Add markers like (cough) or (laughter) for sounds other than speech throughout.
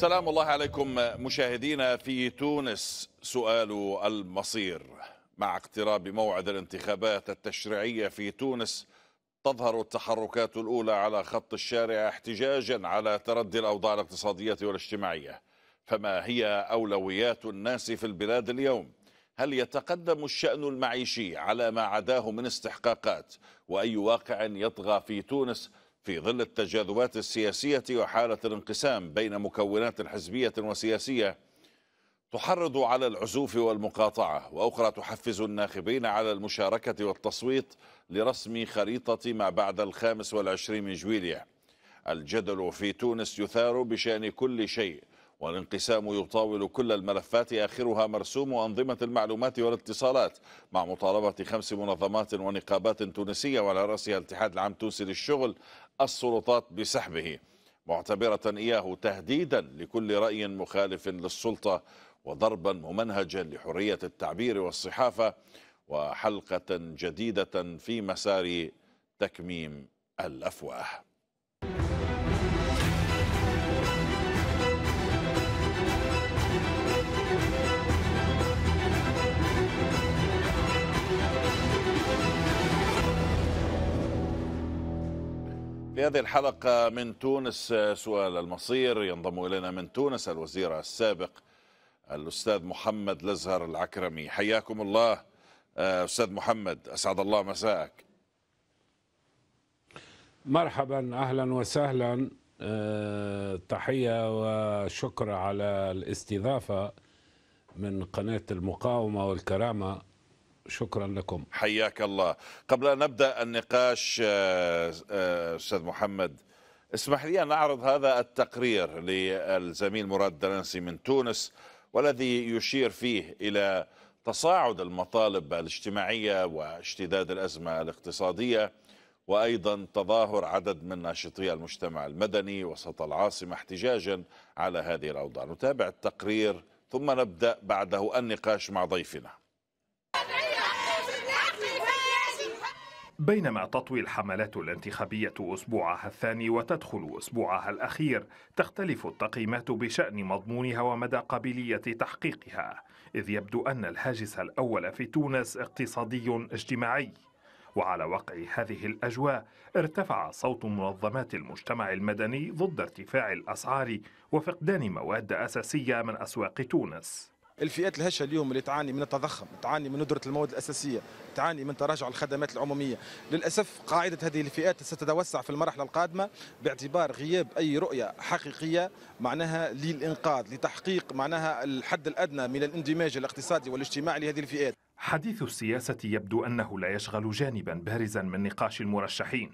سلام الله عليكم مشاهدينا في تونس سؤال المصير مع اقتراب موعد الانتخابات التشريعية في تونس تظهر التحركات الأولى على خط الشارع احتجاجا على تردي الأوضاع الاقتصادية والاجتماعية فما هي أولويات الناس في البلاد اليوم؟ هل يتقدم الشأن المعيشي على ما عداه من استحقاقات وأي واقع يطغى في تونس في ظل التجاذبات السياسية وحالة الانقسام بين مكونات حزبية وسياسية تحرض على العزوف والمقاطعة وأخرى تحفز الناخبين على المشاركة والتصويت لرسم خريطة ما بعد الخامس والعشرين من جويلية الجدل في تونس يثار بشأن كل شيء والانقسام يطاول كل الملفات آخرها مرسوم أنظمة المعلومات والاتصالات مع مطالبة خمس منظمات ونقابات تونسية وعلى رأسها الاتحاد العام التونسي للشغل السلطات بسحبه معتبرة إياه تهديدا لكل رأي مخالف للسلطة وضربا ممنهجا لحرية التعبير والصحافة وحلقة جديدة في مسار تكميم الأفواه في هذه الحلقة من تونس آه، سؤال المصير ينضم إلينا من تونس الوزير السابق الأستاذ محمد لزهر العكرمي حياكم الله آه، أستاذ محمد أسعد الله مساءك مرحبا أهلا وسهلا آه، تحية وشكر على الاستضافة من قناة المقاومة والكرامة شكرا لكم حياك الله قبل أن نبدأ النقاش آه، آه، أستاذ محمد اسمح لي أن أعرض هذا التقرير للزميل مراد دلنسي من تونس والذي يشير فيه إلى تصاعد المطالب الاجتماعية واشتداد الأزمة الاقتصادية وأيضا تظاهر عدد من ناشطي المجتمع المدني وسط العاصمة احتجاجا على هذه الأوضاع نتابع التقرير ثم نبدأ بعده النقاش مع ضيفنا بينما تطوي الحملات الانتخابية أسبوعها الثاني وتدخل أسبوعها الأخير تختلف التقييمات بشأن مضمونها ومدى قابلية تحقيقها إذ يبدو أن الهاجس الأول في تونس اقتصادي اجتماعي وعلى وقع هذه الأجواء ارتفع صوت منظمات المجتمع المدني ضد ارتفاع الأسعار وفقدان مواد أساسية من أسواق تونس الفئات الهشه اليوم اللي تعاني من التضخم تعاني من ندره المواد الاساسيه تعاني من تراجع الخدمات العموميه للاسف قاعده هذه الفئات ستتوسع في المرحله القادمه باعتبار غياب اي رؤيه حقيقيه معناها للانقاذ لتحقيق معناها الحد الادنى من الاندماج الاقتصادي والاجتماعي لهذه الفئات حديث السياسه يبدو انه لا يشغل جانبا بارزا من نقاش المرشحين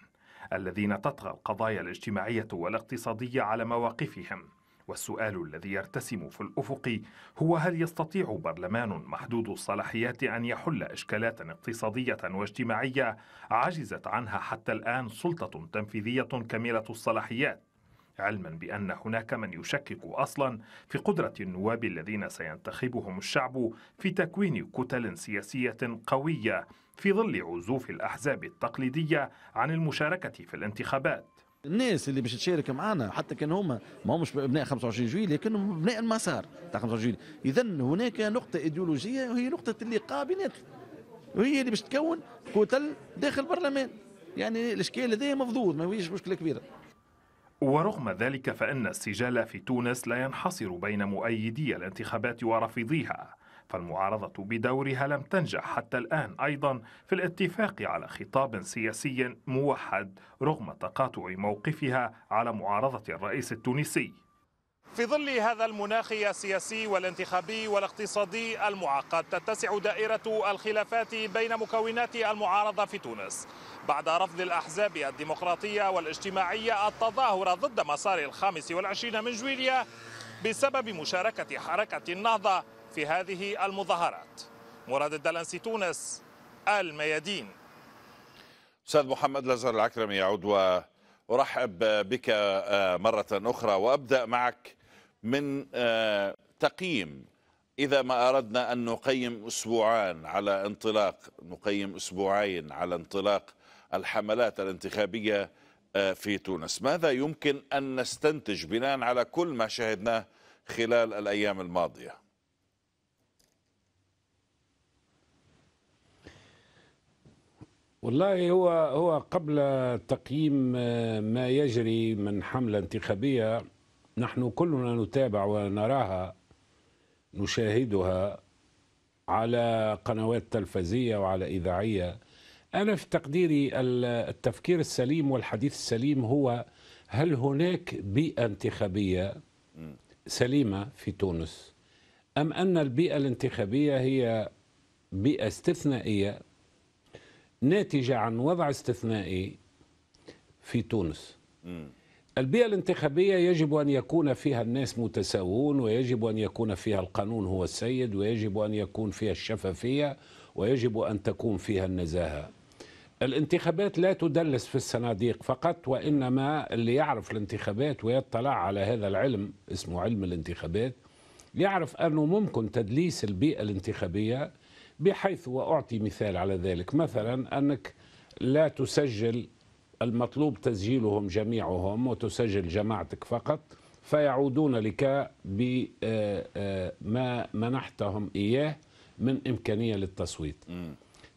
الذين تطغى القضايا الاجتماعيه والاقتصاديه على مواقفهم والسؤال الذي يرتسم في الافق هو هل يستطيع برلمان محدود الصلاحيات ان يحل اشكالات اقتصاديه واجتماعيه عجزت عنها حتى الان سلطه تنفيذيه كامله الصلاحيات علما بان هناك من يشكك اصلا في قدره النواب الذين سينتخبهم الشعب في تكوين كتل سياسيه قويه في ظل عزوف الاحزاب التقليديه عن المشاركه في الانتخابات الناس اللي باش تشارك معنا حتى كان هما ما همش ابناء 25 جويل لكنهم ابناء المسار تاع 25 جويلية اذا هناك نقطه ايديولوجيه وهي نقطه اللقاء بيناتنا وهي اللي باش تكون كتل داخل البرلمان يعني الاشكال هذا مفضوض ما هيش مشكله كبيره ورغم ذلك فإن السجال في تونس لا ينحصر بين مؤيدي الانتخابات ورافضيها فالمعارضة بدورها لم تنجح حتى الآن أيضا في الاتفاق على خطاب سياسي موحد رغم تقاطع موقفها على معارضة الرئيس التونسي في ظل هذا المناخ السياسي والانتخابي والاقتصادي المعقد تتسع دائرة الخلافات بين مكونات المعارضة في تونس بعد رفض الأحزاب الديمقراطية والاجتماعية التظاهر ضد مسار الخامس والعشرين من جويليا بسبب مشاركة حركة النهضة في هذه المظاهرات مراد الدلنسي تونس الميادين استاذ محمد لازار العكرمي يعود وارحب بك آه، مره اخرى وابدا معك من آه، تقييم اذا ما اردنا ان نقيم اسبوعان على انطلاق نقيم اسبوعين على انطلاق الحملات الانتخابيه آه، في تونس ماذا يمكن ان نستنتج بناء على كل ما شاهدناه خلال الايام الماضيه والله هو هو قبل تقييم آه، ما يجري من حمله انتخابيه نحن كلنا نتابع ونراها نشاهدها على قنوات تلفزيه وعلى اذاعيه انا في تقديري التفكير السليم والحديث السليم هو هل هناك بيئه انتخابيه سليمه في تونس ام ان البيئه الانتخابيه هي بيئه استثنائيه ناتجة عن وضع استثنائي في تونس البيئة الانتخابية يجب أن يكون فيها الناس متساوون ويجب أن يكون فيها القانون هو السيد ويجب أن يكون فيها الشفافية ويجب أن تكون فيها النزاهة الانتخابات لا تدلس في الصناديق فقط وإنما اللي يعرف الانتخابات ويطلع على هذا العلم اسمه علم الانتخابات يعرف أنه ممكن تدليس البيئة الانتخابية بحيث وأعطي مثال على ذلك مثلا أنك لا تسجل المطلوب تسجيلهم جميعهم وتسجل جماعتك فقط فيعودون لك بما آه، آه، منحتهم إياه من إمكانية للتصويت م.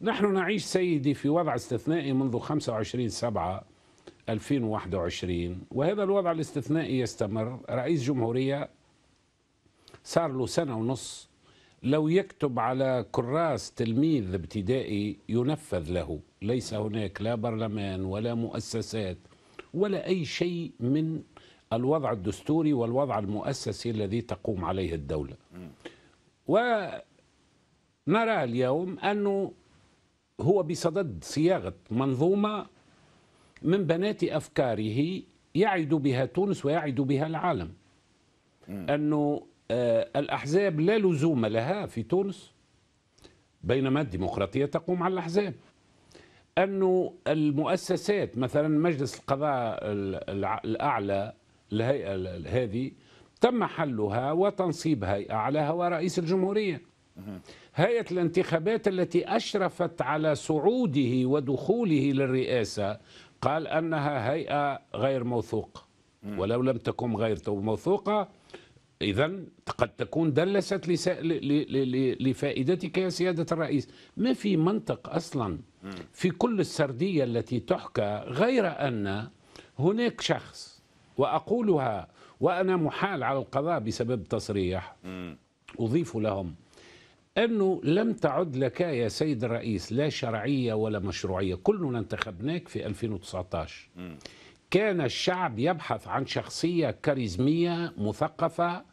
نحن نعيش سيدي في وضع استثنائي منذ 25 سبعة 2021 وهذا الوضع الاستثنائي يستمر رئيس جمهورية صار له سنة ونص لو يكتب على كراس تلميذ ابتدائي ينفذ له ليس هناك لا برلمان ولا مؤسسات ولا أي شيء من الوضع الدستوري والوضع المؤسسي الذي تقوم عليه الدولة ونرى اليوم أنه هو بصدد صياغة منظومة من بنات أفكاره يعد بها تونس ويعد بها العالم أنه آه، الأحزاب لا لزوم لها في تونس بينما الديمقراطية تقوم على الأحزاب أنه المؤسسات مثلا مجلس القضاء الأعلى الهيئة هذه تم حلها وتنصيب هيئة على هوا رئيس الجمهورية هيئة الانتخابات التي أشرفت على صعوده ودخوله للرئاسة قال أنها هيئة غير موثوقة ولو لم تكن غير موثوقة إذا قد تكون دلست لفائدتك يا سيادة الرئيس ما في منطق أصلا في كل السردية التي تحكى غير أن هناك شخص وأقولها وأنا محال على القضاء بسبب تصريح أضيف لهم أنه لم تعد لك يا سيد الرئيس لا شرعية ولا مشروعية كلنا انتخبناك في 2019 كان الشعب يبحث عن شخصية كاريزمية مثقفة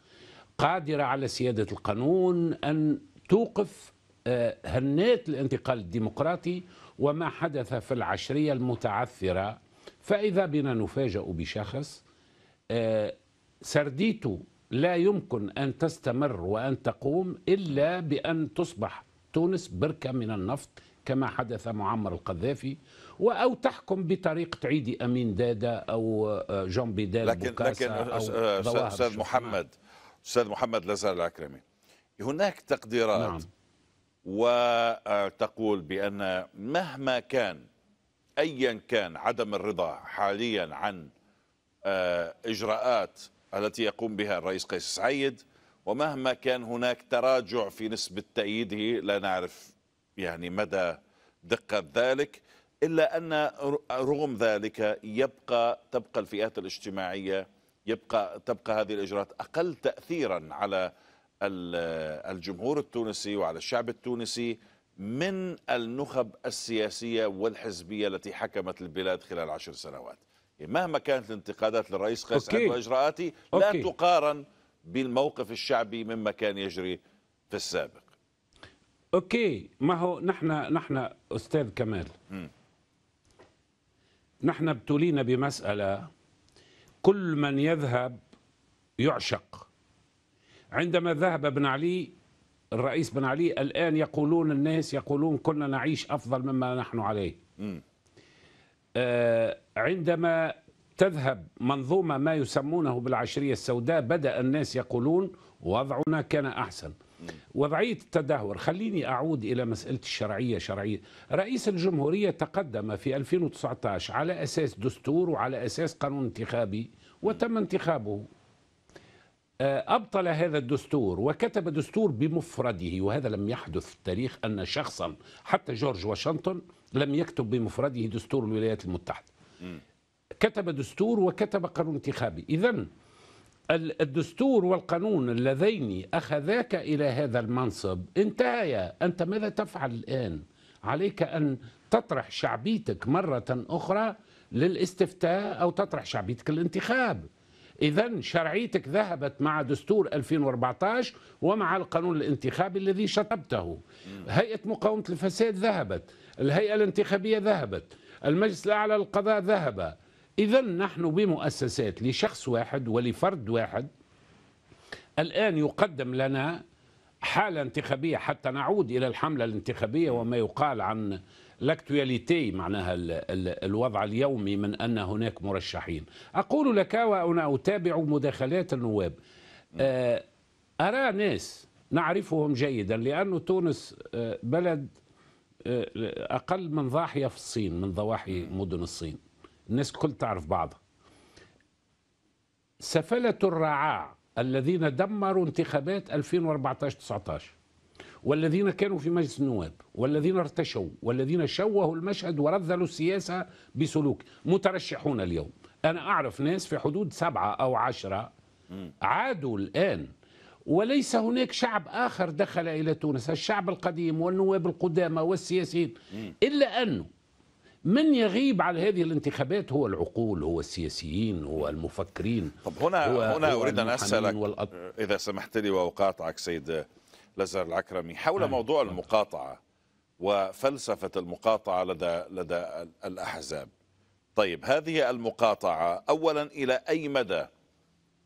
قادرة على سيادة القانون أن توقف آه، هنات الانتقال الديمقراطي وما حدث في العشرية المتعثرة فإذا بنا نفاجأ بشخص آه، سرديته لا يمكن أن تستمر وأن تقوم إلا بأن تصبح تونس بركة من النفط كما حدث معمر القذافي أو تحكم بطريقة عيدي أمين دادا أو آه، جون بيدال لكن, لكن أستاذ محمد استاذ محمد لازار العكرمي هناك تقديرات نعم. وتقول بان مهما كان ايا كان عدم الرضا حاليا عن آه، اجراءات التي يقوم بها الرئيس قيس سعيد ومهما كان هناك تراجع في نسبه تأييده لا نعرف يعني مدى دقه ذلك الا ان رغم ذلك يبقى تبقى الفئات الاجتماعيه يبقى تبقى هذه الإجراءات أقل تأثيرا على الجمهور التونسي وعلى الشعب التونسي من النخب السياسية والحزبية التي حكمت البلاد خلال عشر سنوات إيه، مهما كانت الانتقادات للرئيس قيس سعد وإجراءاته لا تقارن بالموقف الشعبي مما كان يجري في السابق اوكي ما هو نحن نحن استاذ كمال م. نحن ابتلينا بمساله كل من يذهب يعشق عندما ذهب ابن علي الرئيس بن علي الآن يقولون الناس يقولون كنا نعيش أفضل مما نحن عليه آه، عندما تذهب منظومة ما يسمونه بالعشرية السوداء بدأ الناس يقولون وضعنا كان أحسن وضعية التدهور خليني أعود إلى مسألة الشرعية شرعية رئيس الجمهورية تقدم في 2019 على أساس دستور وعلى أساس قانون انتخابي وتم انتخابه آه، أبطل هذا الدستور وكتب دستور بمفرده وهذا لم يحدث في التاريخ أن شخصا حتى جورج واشنطن لم يكتب بمفرده دستور الولايات المتحدة كتب دستور وكتب قانون انتخابي إذا الدستور والقانون اللذين أخذاك إلى هذا المنصب انتهيا أنت ماذا تفعل الآن عليك أن تطرح شعبيتك مرة أخرى للاستفتاء أو تطرح شعبيتك الانتخاب إذا شرعيتك ذهبت مع دستور 2014 ومع القانون الانتخابي الذي شطبته هيئة مقاومة الفساد ذهبت الهيئة الانتخابية ذهبت المجلس الأعلى للقضاء ذهب إذا نحن بمؤسسات لشخص واحد ولفرد واحد الآن يقدم لنا حالة انتخابية حتى نعود إلى الحملة الانتخابية وما يقال عن لاكتواليتي معناها الوضع اليومي من أن هناك مرشحين أقول لك وأنا أتابع مداخلات النواب آه، أرى ناس نعرفهم جيدا لأن تونس آه، بلد آه، أقل من ضاحية في الصين من ضواحي مدن الصين الناس كل تعرف بعضها سفلة الرعاع الذين دمروا انتخابات 2014 19 والذين كانوا في مجلس النواب والذين ارتشوا والذين شوهوا المشهد ورذلوا السياسة بسلوك مترشحون اليوم أنا أعرف ناس في حدود سبعة أو عشرة عادوا الآن وليس هناك شعب آخر دخل إلى تونس الشعب القديم والنواب القدامى والسياسيين إلا أنه من يغيب على هذه الانتخابات هو العقول هو السياسيين هو المفكرين طب هنا هو هنا اريد ان اسالك والأط... اذا سمحت لي واقاطعك سيد لزر العكرمي حول آه. موضوع نعم. المقاطعه وفلسفه المقاطعه لدى لدى الاحزاب طيب هذه المقاطعه اولا الى اي مدى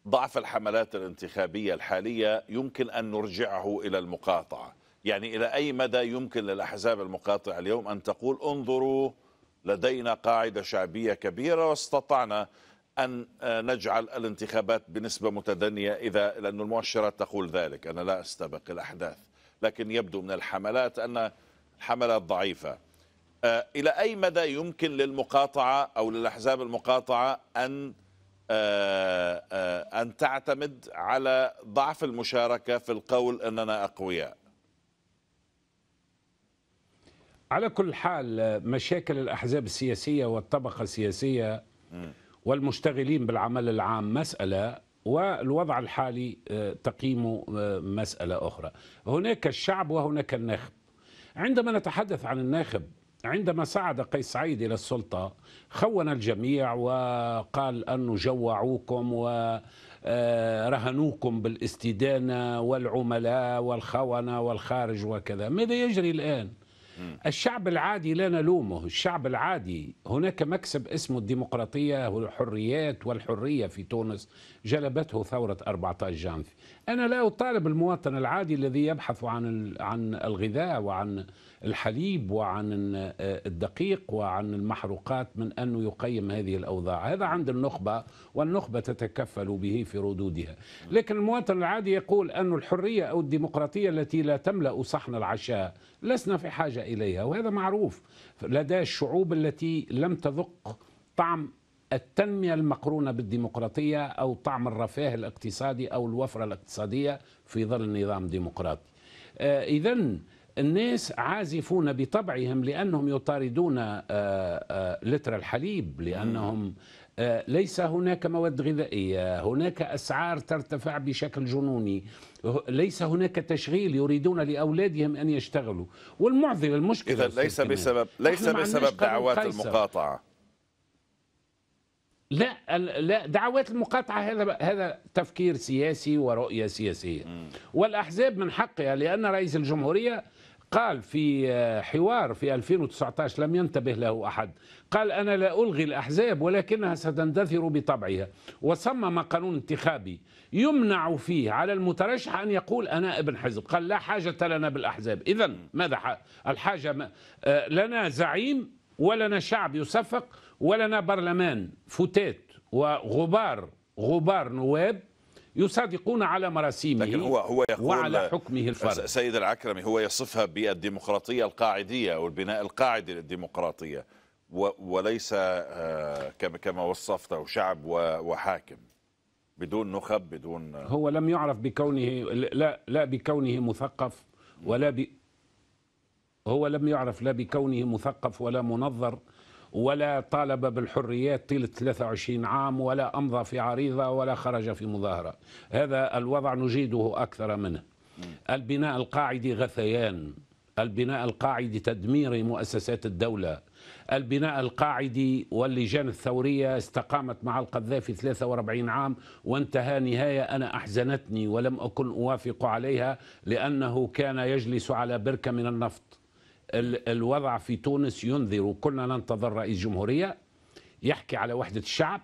ضعف الحملات الانتخابيه الحاليه يمكن ان نرجعه الى المقاطعه يعني الى اي مدى يمكن للاحزاب المقاطعه اليوم ان تقول انظروا لدينا قاعدة شعبية كبيرة واستطعنا أن آه، نجعل الانتخابات بنسبة متدنية إذا لأن المؤشرات تقول ذلك أنا لا أستبق الأحداث لكن يبدو من الحملات أن الحملات ضعيفة آه، إلى أي مدى يمكن للمقاطعة أو للأحزاب المقاطعة أن آه، أن تعتمد على ضعف المشاركة في القول أننا أقوياء على كل حال مشاكل الأحزاب السياسية والطبقة السياسية والمشتغلين بالعمل العام مسألة والوضع الحالي آه، تقييمه آه، مسألة أخرى هناك الشعب وهناك الناخب عندما نتحدث عن الناخب عندما صعد قيس سعيد إلى السلطة خون الجميع وقال أنه جوعوكم ورهنوكم آه، بالاستدانة والعملاء والخونة والخارج وكذا ماذا يجري الآن؟ الشعب العادي لا نلومه الشعب العادي هناك مكسب اسمه الديمقراطية والحريات والحرية في تونس جلبته ثورة 14 جانفي أنا لا أطالب المواطن العادي الذي يبحث عن عن الغذاء وعن الحليب وعن آه، الدقيق وعن المحروقات من أنه يقيم هذه الأوضاع هذا عند النخبة والنخبة تتكفل به في ردودها لكن المواطن العادي يقول أن الحرية أو الديمقراطية التي لا تملأ صحن العشاء لسنا في حاجة إليها وهذا معروف لدى الشعوب التي لم تذق طعم التنمية المقرونة بالديمقراطية أو طعم الرفاه الاقتصادي أو الوفرة الاقتصادية في ظل نظام ديمقراطي آه، إذا الناس عازفون بطبعهم لأنهم يطاردون آه، آه، لتر الحليب لأنهم ليس هناك مواد غذائية هناك أسعار ترتفع بشكل جنوني ليس هناك تشغيل يريدون لأولادهم أن يشتغلوا والمعضلة المشكلة إذا ليس بسبب ليس بسبب دعوات المقاطعة لا لا دعوات المقاطعه هذا هذا تفكير سياسي ورؤيه سياسيه والاحزاب من حقها لان رئيس الجمهوريه قال في آه، حوار في 2019 لم ينتبه له احد قال انا لا الغي الاحزاب ولكنها ستندثر بطبعها وصمم قانون انتخابي يمنع فيه على المترشح ان يقول انا ابن حزب قال لا حاجه لنا بالاحزاب اذا ماذا الحاجه آه، لنا زعيم ولنا شعب يصفق ولنا برلمان فتات وغبار غبار نواب يصادقون على مراسيمه لكن هو هو يقول وعلى حكمه الفرد سيد العكرمي هو يصفها بالديمقراطية القاعدية أو البناء القاعدي للديمقراطية وليس آه، كما كما وصفته شعب وحاكم بدون نخب بدون آه. هو لم يعرف بكونه لا لا بكونه مثقف ولا ب هو لم يعرف لا بكونه مثقف ولا منظر ولا طالب بالحريات طيلة 23 عام ولا أمضى في عريضة ولا خرج في مظاهرة هذا الوضع نجيده أكثر منه البناء القاعدي غثيان البناء القاعدي تدمير مؤسسات الدولة البناء القاعدي واللجان الثورية استقامت مع القذافي 43 عام وانتهى نهاية أنا أحزنتني ولم أكن أوافق عليها لأنه كان يجلس على بركة من النفط الوضع في تونس ينذر كنا ننتظر رئيس جمهورية يحكي على وحدة الشعب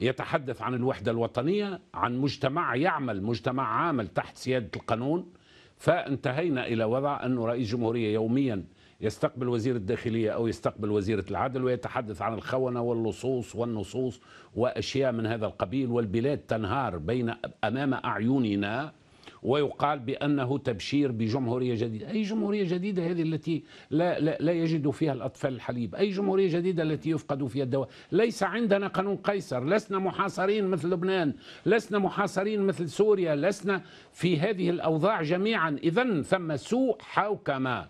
يتحدث عن الوحدة الوطنية عن مجتمع يعمل مجتمع عامل تحت سيادة القانون فانتهينا إلى وضع أن رئيس جمهورية يوميا يستقبل وزير الداخلية أو يستقبل وزيرة العدل ويتحدث عن الخونة واللصوص والنصوص وأشياء من هذا القبيل والبلاد تنهار بين أمام أعيننا ويقال بأنه تبشير بجمهورية جديدة أي جمهورية جديدة هذه التي لا, لا, لا يجد فيها الأطفال الحليب أي جمهورية جديدة التي يفقد فيها الدواء ليس عندنا قانون قيصر لسنا محاصرين مثل لبنان لسنا محاصرين مثل سوريا لسنا في هذه الأوضاع جميعا إذا ثم سوء حوكمة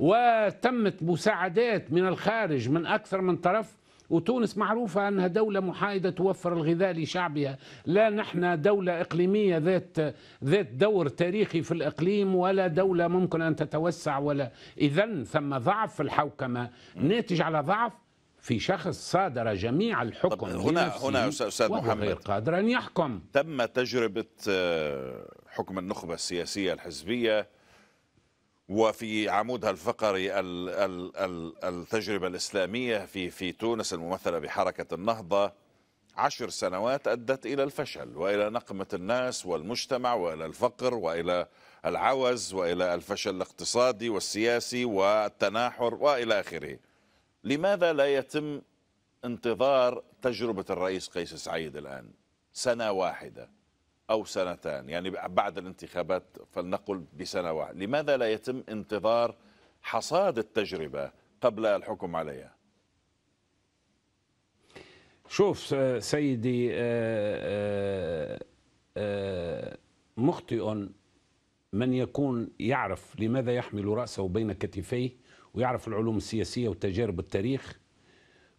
وتمت مساعدات من الخارج من أكثر من طرف وتونس معروفة أنها دولة محايدة توفر الغذاء لشعبها لا نحن دولة إقليمية ذات, ذات دور تاريخي في الإقليم ولا دولة ممكن أن تتوسع ولا إذا ثم ضعف في الحوكمة ناتج على ضعف في شخص صادر جميع الحكم هنا هنا استاذ محمد غير قادر ان يحكم تم تجربه آه، حكم النخبه السياسيه الحزبيه وفي عمودها الفقري التجربة الإسلامية في في تونس الممثلة بحركة النهضة عشر سنوات أدت إلى الفشل وإلى نقمة الناس والمجتمع وإلى الفقر وإلى العوز وإلى الفشل الاقتصادي والسياسي والتناحر وإلى آخره لماذا لا يتم انتظار تجربة الرئيس قيس سعيد الآن سنة واحدة أو سنتان يعني بعد الانتخابات فلنقل بسنة واحدة لماذا لا يتم انتظار حصاد التجربة قبل الحكم عليها شوف سيدي آه، آه، آه، مخطئ من يكون يعرف لماذا يحمل رأسه بين كتفيه ويعرف العلوم السياسية وتجارب التاريخ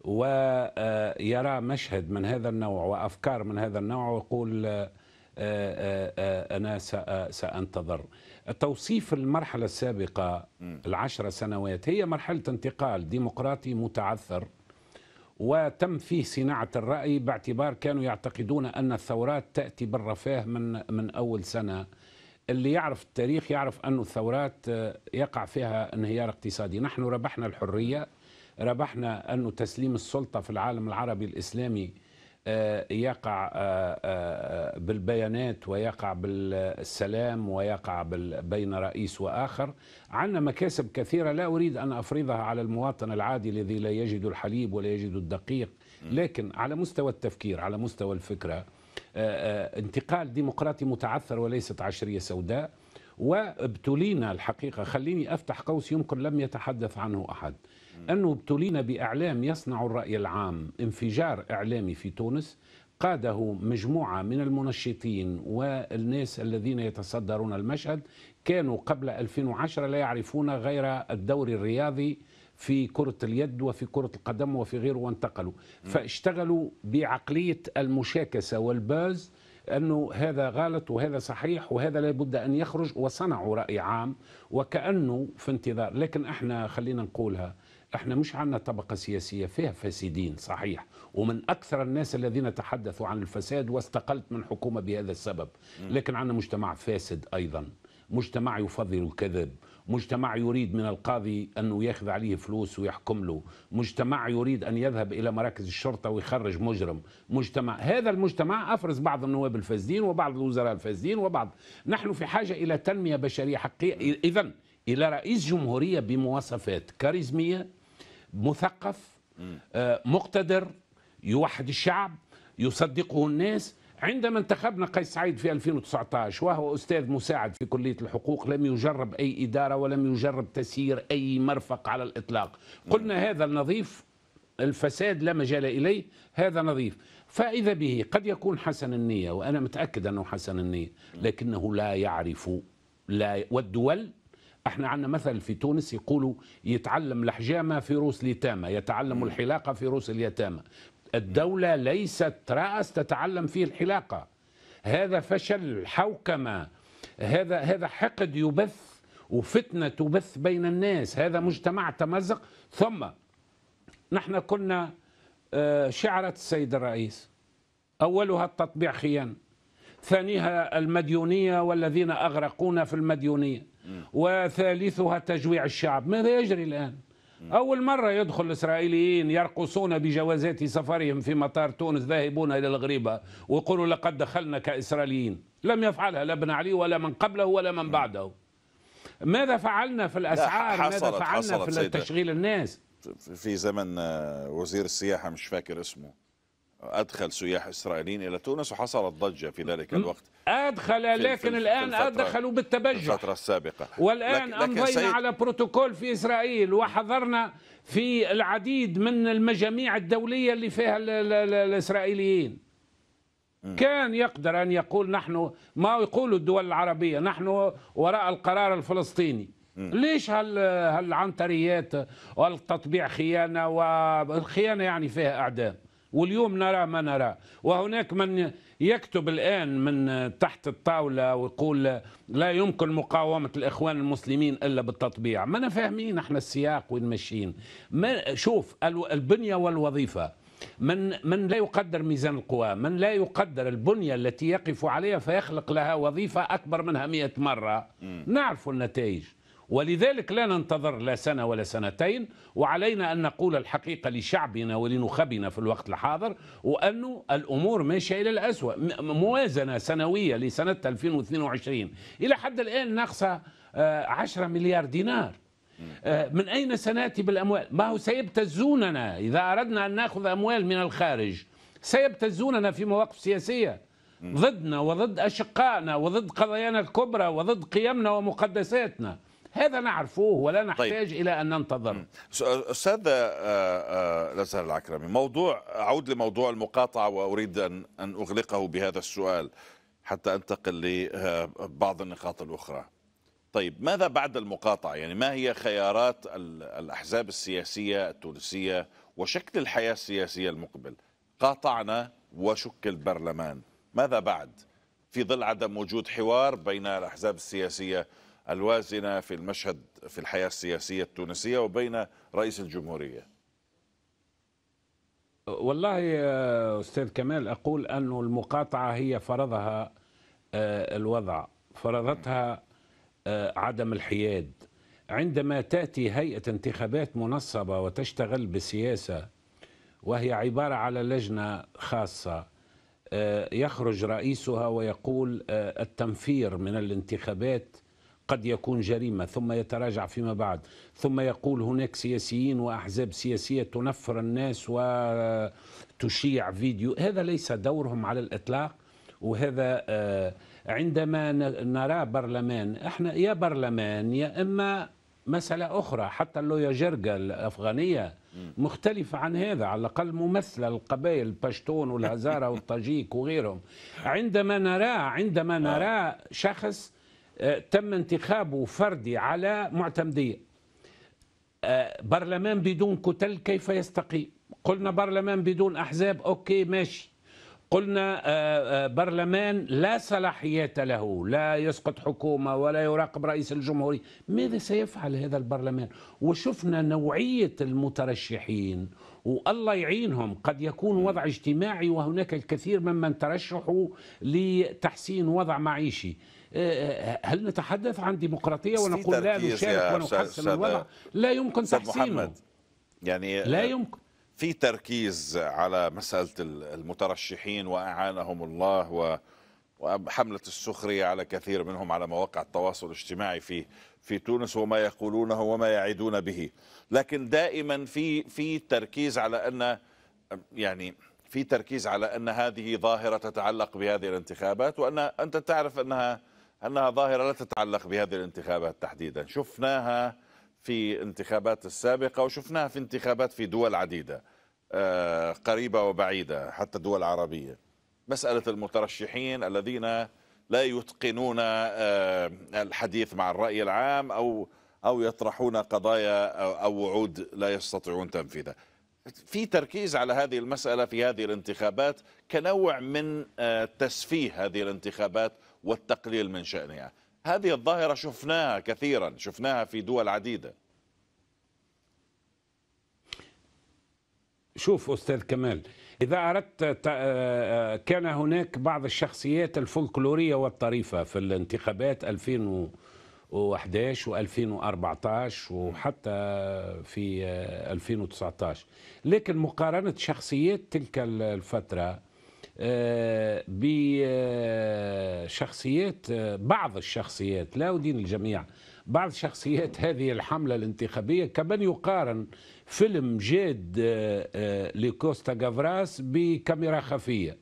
ويرى مشهد من هذا النوع وأفكار من هذا النوع ويقول آه، آه، آه، أنا سأنتظر توصيف المرحلة السابقة العشر سنوات هي مرحلة انتقال ديمقراطي متعثر وتم فيه صناعة الرأي باعتبار كانوا يعتقدون أن الثورات تأتي بالرفاه من, من أول سنة اللي يعرف التاريخ يعرف أن الثورات يقع فيها انهيار اقتصادي نحن ربحنا الحرية ربحنا أن تسليم السلطة في العالم العربي الإسلامي آه، يقع آه، آه، بالبيانات ويقع بالسلام ويقع بين رئيس واخر عندنا مكاسب كثيره لا اريد ان افرضها على المواطن العادي الذي لا يجد الحليب ولا يجد الدقيق لكن على مستوى التفكير على مستوى الفكره انتقال ديمقراطي متعثر وليست عشريه سوداء وابتلينا الحقيقه خليني افتح قوس يمكن لم يتحدث عنه احد أنه ابتلينا بأعلام يصنع الرأي العام انفجار إعلامي في تونس قاده مجموعة من المنشطين والناس الذين يتصدرون المشهد كانوا قبل 2010 لا يعرفون غير الدوري الرياضي في كرة اليد وفي كرة القدم وفي غيره وانتقلوا فاشتغلوا بعقلية المشاكسة والباز أنه هذا غلط وهذا صحيح وهذا لا بد أن يخرج وصنعوا رأي عام وكأنه في انتظار لكن احنا خلينا نقولها احنا مش عندنا طبقة سياسية فيها فاسدين صحيح ومن أكثر الناس الذين تحدثوا عن الفساد واستقلت من حكومة بهذا السبب لكن عندنا مجتمع فاسد أيضا مجتمع يفضل الكذب مجتمع يريد من القاضي أنه ياخذ عليه فلوس ويحكم له مجتمع يريد أن يذهب إلى مراكز الشرطة ويخرج مجرم مجتمع هذا المجتمع أفرز بعض النواب الفاسدين وبعض الوزراء الفاسدين وبعض نحن في حاجة إلى تنمية بشرية حقيقية إذا إلى رئيس جمهورية بمواصفات كاريزمية مثقف آه، مقتدر يوحد الشعب يصدقه الناس عندما انتخبنا قيس سعيد في 2019 وهو أستاذ مساعد في كلية الحقوق لم يجرب أي إدارة ولم يجرب تسيير أي مرفق على الإطلاق قلنا هذا النظيف الفساد لا مجال إليه هذا نظيف فإذا به قد يكون حسن النية وأنا متأكد أنه حسن النية لكنه لا يعرف لا والدول احنا عندنا مثل في تونس يقولوا يتعلم الحجامه في رؤوس اليتامى يتعلم الحلاقه في رؤوس اليتامى الدوله ليست راس تتعلم فيه الحلاقه هذا فشل حوكمه هذا هذا حقد يبث وفتنه تبث بين الناس هذا مجتمع تمزق ثم نحن كنا آه، شعرة السيد الرئيس أولها التطبيع خيانة ثانيها المديونية والذين أغرقونا في المديونية وثالثها تجويع الشعب ماذا يجري الآن أول مرة يدخل الإسرائيليين يرقصون بجوازات سفرهم في مطار تونس ذاهبون إلى الغريبة ويقولوا لقد دخلنا كإسرائيليين لم يفعلها لا ابن علي ولا من قبله ولا من بعده ماذا فعلنا في الأسعار حصلت ماذا فعلنا حصلت في تشغيل الناس في زمن وزير السياحة مش فاكر اسمه أدخل سياح إسرائيليين إلى تونس وحصلت ضجة في ذلك الوقت أدخل لكن الآن أدخلوا بالتبجح الفترة السابقة والآن أمضينا سيد... على بروتوكول في إسرائيل وحضرنا في العديد من المجاميع الدولية اللي فيها الـ الـ الـ الإسرائيليين م. كان يقدر أن يقول نحن ما يقول الدول العربية نحن وراء القرار الفلسطيني ليش هال هالعنتريات والتطبيع خيانة والخيانة يعني فيها أعدام واليوم نرى ما نرى وهناك من يكتب الآن من تحت الطاولة ويقول لا يمكن مقاومة الإخوان المسلمين إلا بالتطبيع ما فاهمين احنا السياق وين ماشيين ما شوف البنية والوظيفة من من لا يقدر ميزان القوى من لا يقدر البنية التي يقف عليها فيخلق لها وظيفة أكبر منها مئة مرة نعرف النتائج ولذلك لا ننتظر لا سنة ولا سنتين وعلينا أن نقول الحقيقة لشعبنا ولنخبنا في الوقت الحاضر وأن الأمور ماشية إلى الأسوأ موازنة سنوية لسنة 2022 إلى حد الآن ناقصة 10 آه، مليار دينار آه، من أين سنأتي بالأموال؟ ما هو سيبتزوننا إذا أردنا أن نأخذ أموال من الخارج سيبتزوننا في مواقف سياسية ضدنا وضد أشقائنا وضد قضايانا الكبرى وضد قيمنا ومقدساتنا هذا نعرفه ولا طيب. نحتاج طيب. إلى أن ننتظر أستاذ آه، آه، الازهر العكرمي موضوع أعود لموضوع المقاطعة وأريد أن أغلقه بهذا السؤال حتى أنتقل لبعض آه، النقاط الأخرى طيب ماذا بعد المقاطعة يعني ما هي خيارات الأحزاب السياسية التونسية وشكل الحياة السياسية المقبل قاطعنا وشكل برلمان ماذا بعد في ظل عدم وجود حوار بين الأحزاب السياسية الوازنة في المشهد في الحياة السياسية التونسية وبين رئيس الجمهورية والله أستاذ كمال أقول أن المقاطعة هي فرضها آه، الوضع فرضتها آه، عدم الحياد عندما تأتي هيئة انتخابات منصبة وتشتغل بسياسة وهي عبارة على لجنة خاصة آه، يخرج رئيسها ويقول التنفير من الانتخابات قد يكون جريمة ثم يتراجع فيما بعد ثم يقول هناك سياسيين وأحزاب سياسية تنفر الناس وتشيع فيديو هذا ليس دورهم على الإطلاق وهذا آه، عندما نرى برلمان احنا يا برلمان يا اما مسألة أخرى حتى اللويا جرجا الأفغانية مختلفة عن هذا على الأقل ممثلة القبائل البشتون والهزارة والطاجيك وغيرهم عندما نرى عندما آه. نرى شخص آه، تم انتخابه فردي على معتمدية آه، برلمان بدون كتل كيف يستقيم قلنا برلمان بدون أحزاب أوكي ماشي قلنا آه، برلمان لا صلاحيات له لا يسقط حكومة ولا يراقب رئيس الجمهورية ماذا سيفعل هذا البرلمان وشفنا نوعية المترشحين والله يعينهم قد يكون وضع اجتماعي وهناك الكثير ممن ترشحوا لتحسين وضع معيشي هل نتحدث عن ديمقراطية ونقول لا نشارك ونحسن الوضع لا يمكن تحسينه يعني لا يمكن في تركيز على مسألة المترشحين وأعانهم الله و وحملة السخرية على كثير منهم على مواقع التواصل الاجتماعي في في تونس وما يقولونه وما يعدون به لكن دائما في في تركيز على أن يعني في تركيز على أن هذه ظاهرة تتعلق بهذه الانتخابات وأن أنت تعرف أنها أنها ظاهرة لا تتعلق بهذه الانتخابات تحديدا شفناها في انتخابات السابقة وشفناها في انتخابات في دول عديدة آه، قريبة وبعيدة حتى دول عربية مسألة المترشحين الذين لا يتقنون آه، الحديث مع الرأي العام أو أو يطرحون قضايا أو وعود لا يستطيعون تنفيذها في تركيز على هذه المسألة في هذه الانتخابات كنوع من آه، تسفيه هذه الانتخابات والتقليل من شأنها هذه الظاهرة شفناها كثيرا شفناها في دول عديدة شوف أستاذ كمال إذا أردت آه، آه، كان هناك بعض الشخصيات الفولكلورية والطريفة في الانتخابات 2011 و2014 وحتى في 2019 آه، لكن مقارنة شخصيات تلك الفترة آه، بشخصيات آه، بعض الشخصيات لا أدين الجميع بعض شخصيات (laughs) هذه الحملة الانتخابية كمن يقارن فيلم جاد آه، لكوستا جافراس بكاميرا خفية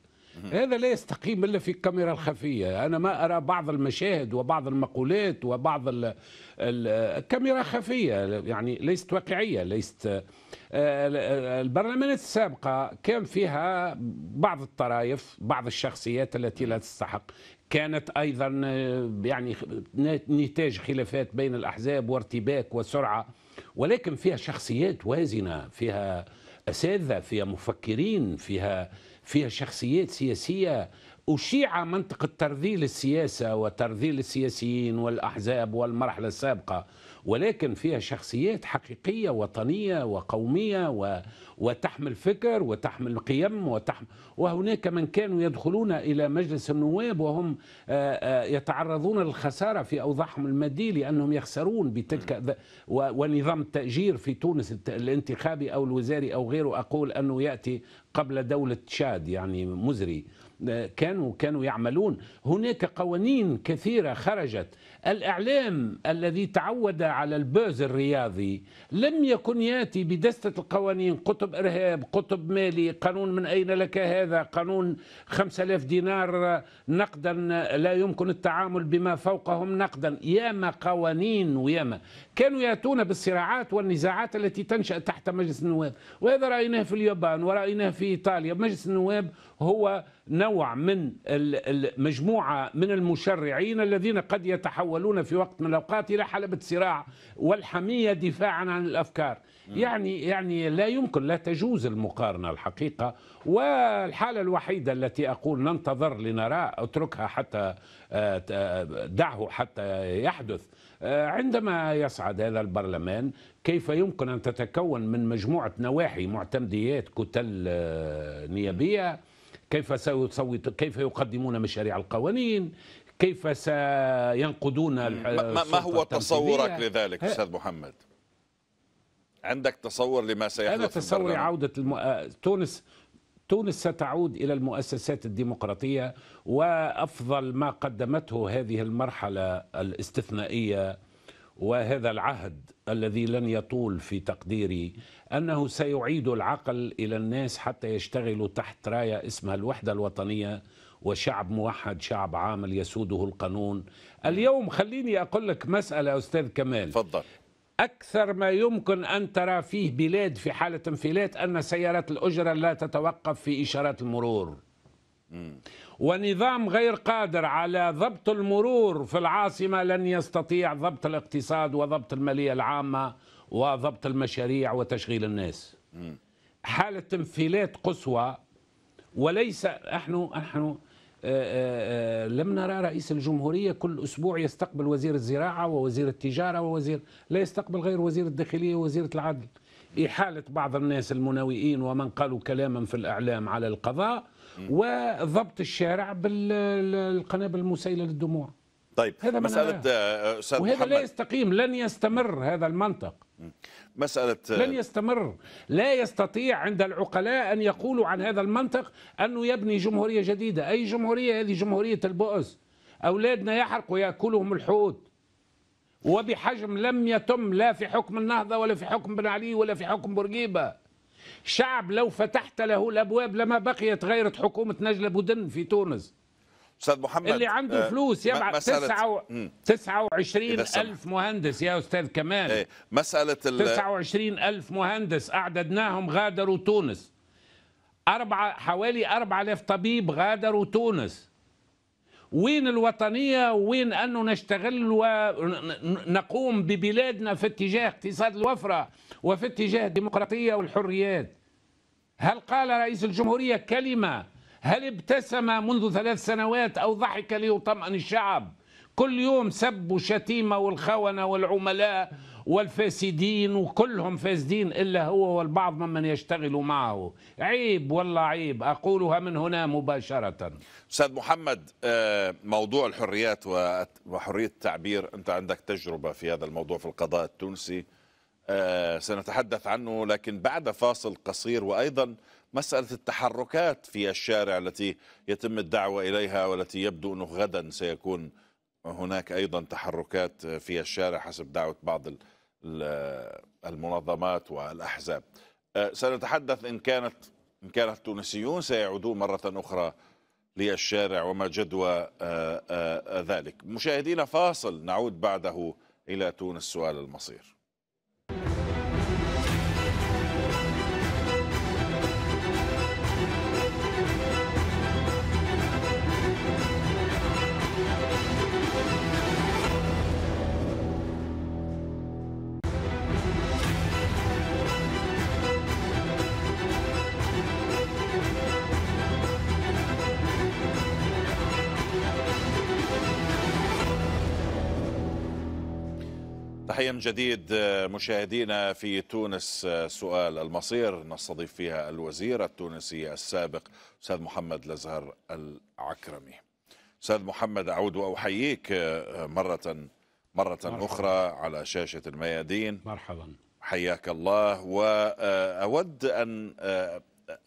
هذا لا يستقيم الا في الكاميرا الخفيه انا ما ارى بعض المشاهد وبعض المقولات وبعض ال... الكاميرا خفيه يعني ليست واقعيه ليست آه، البرلمانات السابقه كان فيها بعض الطرائف بعض الشخصيات التي لا تستحق كانت ايضا آه، يعني نتاج خلافات بين الاحزاب وارتباك وسرعه ولكن فيها شخصيات وازنه فيها اساتذه فيها مفكرين فيها فيها شخصيات سياسية أشيع منطقة ترذيل السياسة وترذيل السياسيين والأحزاب والمرحلة السابقة ولكن فيها شخصيات حقيقية وطنية وقومية و... وتحمل فكر وتحمل قيم وتحمل وهناك من كانوا يدخلون إلى مجلس النواب وهم يتعرضون للخسارة في أوضاعهم المادية لأنهم يخسرون بتلك ونظام التأجير في تونس الانتخابي أو الوزاري أو غيره أقول أنه يأتي قبل دولة تشاد يعني مزري آه، كانوا كانوا يعملون هناك قوانين كثيرة خرجت الإعلام الذي تعود على البوز الرياضي لم يكن يأتي بدستة القوانين قطب إرهاب قطب مالي قانون من أين لك هذا قانون 5000 دينار نقدا لا يمكن التعامل بما فوقهم نقدا ياما قوانين وياما كانوا يأتون بالصراعات والنزاعات التي تنشأ تحت مجلس النواب وهذا رأيناه في اليابان ورأيناه في إيطاليا مجلس النواب هو نوع من مجموعة من المشرعين الذين قد يتحولون في وقت من الأوقات إلى حلبة صراع والحمية دفاعا عن الأفكار يعني يعني لا يمكن لا تجوز المقارنه الحقيقه والحاله الوحيده التي اقول ننتظر لنرى اتركها حتى آه، دعه حتى يحدث آه، عندما يصعد هذا البرلمان كيف يمكن ان تتكون من مجموعه نواحي معتمديات كتل آه، نيابيه كيف سيصوت كيف يقدمون مشاريع القوانين كيف سينقضون ما هو تصورك لذلك استاذ محمد عندك تصور لما سيحدث أنا تصوري عودة الم... تونس تونس ستعود إلى المؤسسات الديمقراطية وأفضل ما قدمته هذه المرحلة الاستثنائية وهذا العهد الذي لن يطول في تقديري أنه سيعيد العقل إلى الناس حتى يشتغلوا تحت راية اسمها الوحدة الوطنية وشعب موحد شعب عامل يسوده القانون اليوم خليني أقول لك مسألة أستاذ كمال فضل. أكثر ما يمكن أن ترى فيه بلاد في حالة انفلات أن سيارات الأجرة لا تتوقف في إشارات المرور ونظام غير قادر على ضبط المرور في العاصمة لن يستطيع ضبط الاقتصاد وضبط المالية العامة وضبط المشاريع وتشغيل الناس حالة انفلات قصوى وليس نحن نحن آه، آه، آه، لم نرى رئيس الجمهورية كل أسبوع يستقبل وزير الزراعة ووزير التجارة ووزير لا يستقبل غير وزير الداخلية ووزيرة العدل إحالة بعض الناس المناوئين ومن قالوا كلاما في الإعلام على القضاء وضبط الشارع بالقنابل المسيلة للدموع طيب هذا مسألة أستاذ وهذا محمد. لا يستقيم لن يستمر هذا المنطق مسألة لن يستمر لا يستطيع عند العقلاء أن يقولوا عن هذا المنطق أنه يبني جمهورية جديدة أي جمهورية هذه جمهورية البؤس أولادنا يحرق ويأكلهم الحوت وبحجم لم يتم لا في حكم النهضة ولا في حكم بن علي ولا في حكم بورقيبة شعب لو فتحت له الأبواب لما بقيت غيرت حكومة نجلة بودن في تونس استاذ محمد اللي عنده آه، فلوس يبعت 29 ألف مهندس يا أستاذ كمال ايه مسألة 29 ألف مهندس أعددناهم غادروا تونس أربعة حوالي 4000 طبيب غادروا تونس وين الوطنية وين أنه نشتغل ونقوم ببلادنا في اتجاه اقتصاد الوفرة وفي اتجاه الديمقراطية والحريات هل قال رئيس الجمهورية كلمة هل ابتسم منذ ثلاث سنوات أو ضحك ليطمئن الشعب كل يوم سب وشتيمة والخونة والعملاء والفاسدين وكلهم فاسدين إلا هو والبعض ممن يشتغل معه عيب والله عيب أقولها من هنا مباشرة أستاذ محمد آه، موضوع الحريات وحرية التعبير أنت عندك تجربة في هذا الموضوع في القضاء التونسي آه، سنتحدث عنه لكن بعد فاصل قصير وأيضا مسألة التحركات في الشارع التي يتم الدعوة إليها والتي يبدو أنه غدا سيكون هناك أيضا تحركات في الشارع حسب دعوة بعض المنظمات والأحزاب أه، سنتحدث إن كانت إن كان التونسيون سيعودون مرة أخرى للشارع وما جدوى أه، أه، ذلك مشاهدينا فاصل نعود بعده إلى تونس سؤال المصير جديد آه، مشاهدينا في تونس آه، سؤال المصير نستضيف فيها الوزير التونسي السابق أستاذ محمد لزهر العكرمي أستاذ محمد أعود وأحييك آه، مرة مرة مرحبا. أخرى على شاشة الميادين مرحبا حياك الله وأود أن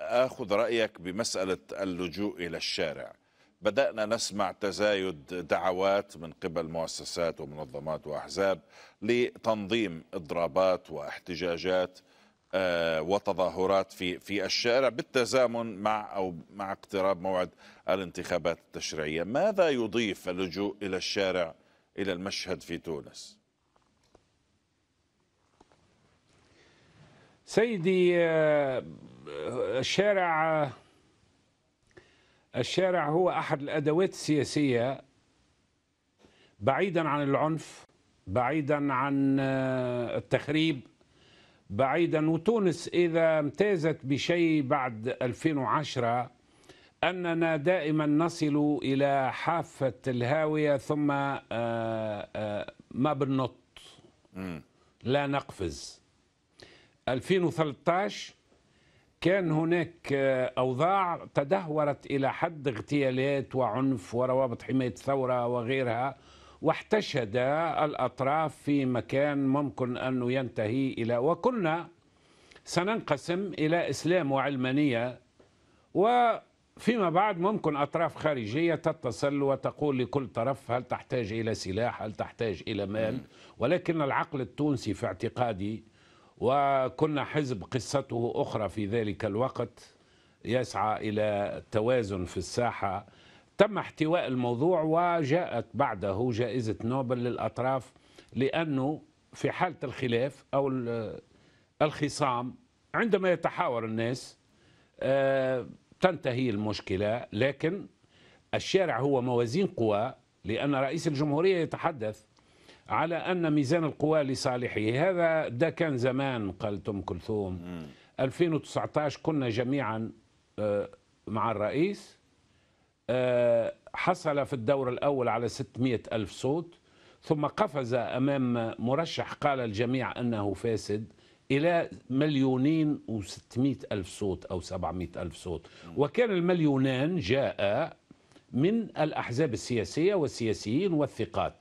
أخذ رأيك بمسألة اللجوء إلى الشارع بدأنا نسمع تزايد دعوات من قبل مؤسسات ومنظمات وأحزاب لتنظيم إضرابات واحتجاجات آه، وتظاهرات في في الشارع بالتزامن مع او مع اقتراب موعد الانتخابات التشريعيه، ماذا يضيف اللجوء الى الشارع الى المشهد في تونس؟ سيدي آه، الشارع الشارع هو أحد الأدوات السياسية بعيدا عن العنف بعيدا عن آه، التخريب بعيدا وتونس إذا امتازت بشيء بعد 2010 أننا دائما نصل إلى حافة الهاوية ثم آه، آه، ما بننط لا نقفز 2013 كان هناك آه، أوضاع تدهورت إلى حد اغتيالات وعنف وروابط حماية الثورة وغيرها واحتشد الأطراف في مكان ممكن أنه ينتهي إلى وكنا سننقسم إلى إسلام وعلمانية وفيما بعد ممكن أطراف خارجية تتصل وتقول لكل طرف هل تحتاج إلى سلاح هل تحتاج إلى مال ولكن العقل التونسي في اعتقادي وكنا حزب قصته أخرى في ذلك الوقت يسعى إلى توازن في الساحة تم احتواء الموضوع وجاءت بعده جائزة نوبل للأطراف لأنه في حالة الخلاف أو الخصام عندما يتحاور الناس آه، تنتهي المشكلة لكن الشارع هو موازين قوى لأن رئيس الجمهورية يتحدث على أن ميزان القوى لصالحه هذا ده كان زمان قالت أم كلثوم 2019 كنا جميعا آه، مع الرئيس آه، حصل في الدور الأول على 600 ألف صوت ثم قفز أمام مرشح قال الجميع أنه فاسد إلى مليونين و ألف صوت أو 700 ألف صوت وكان المليونان جاء من الأحزاب السياسية والسياسيين والثقات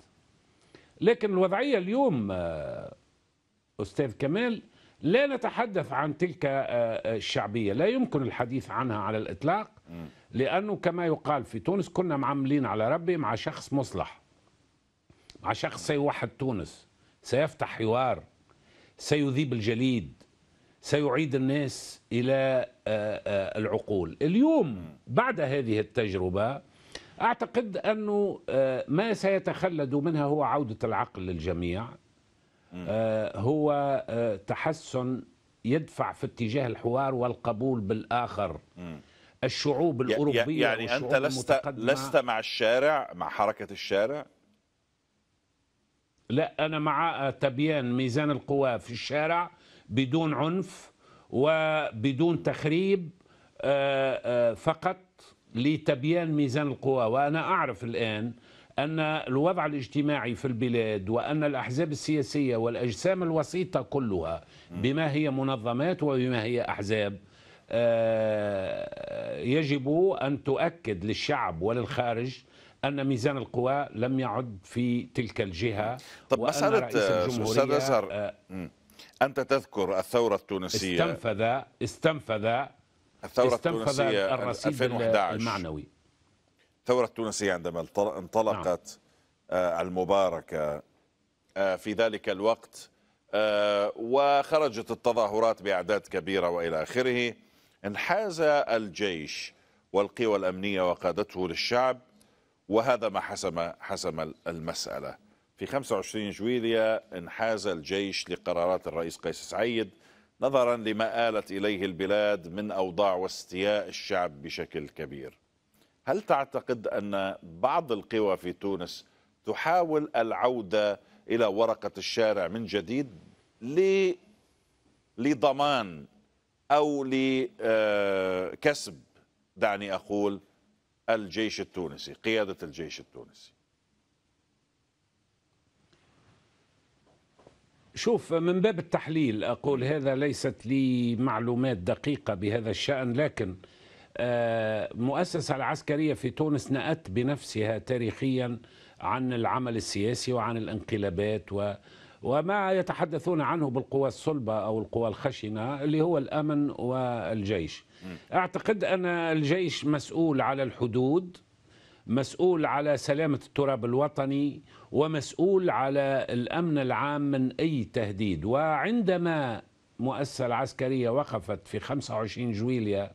لكن الوضعية اليوم آه، أستاذ كمال لا نتحدث عن تلك آه، آه، الشعبية لا يمكن الحديث عنها على الإطلاق لأنه كما يقال في تونس كنا معاملين على ربي مع شخص مصلح مع شخص سيوحد تونس سيفتح حوار سيذيب الجليد سيعيد الناس إلى العقول اليوم بعد هذه التجربة أعتقد أنه آه، ما سيتخلد منها هو عودة العقل للجميع آه، هو آه، تحسن يدفع في اتجاه الحوار والقبول بالآخر الشعوب الأوروبية يعني أنت لست, لست مع الشارع مع حركة الشارع لا أنا مع تبيان ميزان القوى في الشارع بدون عنف وبدون تخريب فقط لتبيان ميزان القوى وأنا أعرف الآن أن الوضع الاجتماعي في البلاد وأن الأحزاب السياسية والأجسام الوسيطة كلها بما هي منظمات وبما هي أحزاب آه، يجب أن تؤكد للشعب وللخارج أن ميزان القوى لم يعد في تلك الجهة طب مسألة أستاذ أزهر آه، أمم، أنت تذكر الثورة التونسية استنفذ استنفذ الثورة التونسية الرصيد 2011 المعنوي الثورة التونسية عندما انطلقت نعم. آه، المباركة آه، في ذلك الوقت آه، وخرجت التظاهرات بأعداد كبيرة وإلى آخره انحاز الجيش والقوى الأمنية وقادته للشعب وهذا ما حسم حسم المسألة في 25 جويلية انحاز الجيش لقرارات الرئيس قيس سعيد نظرا لما آلت إليه البلاد من أوضاع واستياء الشعب بشكل كبير هل تعتقد أن بعض القوى في تونس تحاول العودة إلى ورقة الشارع من جديد ل... لضمان أو لكسب آه، دعني أقول الجيش التونسي قيادة الجيش التونسي شوف من باب التحليل أقول هذا ليست لي معلومات دقيقة بهذا الشأن لكن آه، مؤسسة العسكرية في تونس نأت بنفسها تاريخيا عن العمل السياسي وعن الانقلابات و وما يتحدثون عنه بالقوى الصلبة أو القوى الخشنة اللي هو الأمن والجيش أعتقد أن الجيش مسؤول على الحدود مسؤول على سلامة التراب الوطني ومسؤول على الأمن العام من أي تهديد وعندما مؤسسة العسكرية وقفت في 25 جويليا